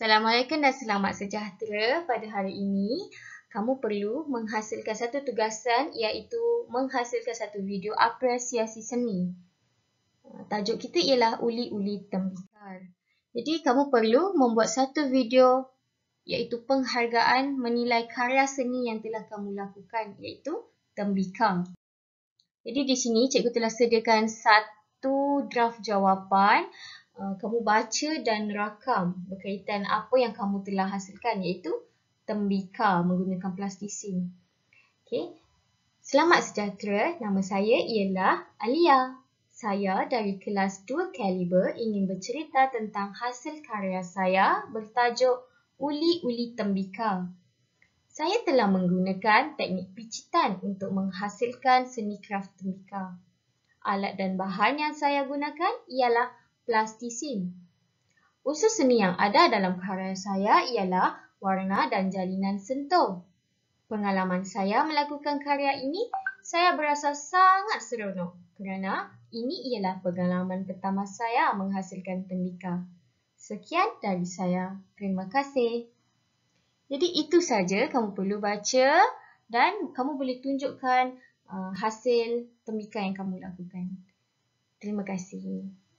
Assalamualaikum dan selamat sejahtera pada hari ini. Kamu perlu menghasilkan satu tugasan iaitu menghasilkan satu video apresiasi seni. Ha, tajuk kita ialah uli-uli tembikar. Jadi kamu perlu membuat satu video iaitu penghargaan menilai karya seni yang telah kamu lakukan iaitu tembikar. Jadi di sini cikgu telah sediakan satu draft jawapan Uh, kamu baca dan rakam berkaitan apa yang kamu telah hasilkan iaitu tembikar menggunakan plastisin. Okay. Selamat sejahtera. Nama saya ialah Alia. Saya dari kelas 2 kaliber ingin bercerita tentang hasil karya saya bertajuk Uli-uli Tembikar. Saya telah menggunakan teknik picitan untuk menghasilkan seni kraft tembikar. Alat dan bahan yang saya gunakan ialah plastisin. Unsur seni yang ada dalam karya saya ialah warna dan jalinan sentuh. Pengalaman saya melakukan karya ini, saya berasa sangat seronok kerana ini ialah pengalaman pertama saya menghasilkan pendika. Sekian dari saya. Terima kasih. Jadi itu saja kamu perlu baca dan kamu boleh tunjukkan uh, hasil pendika yang kamu lakukan. Terima kasih.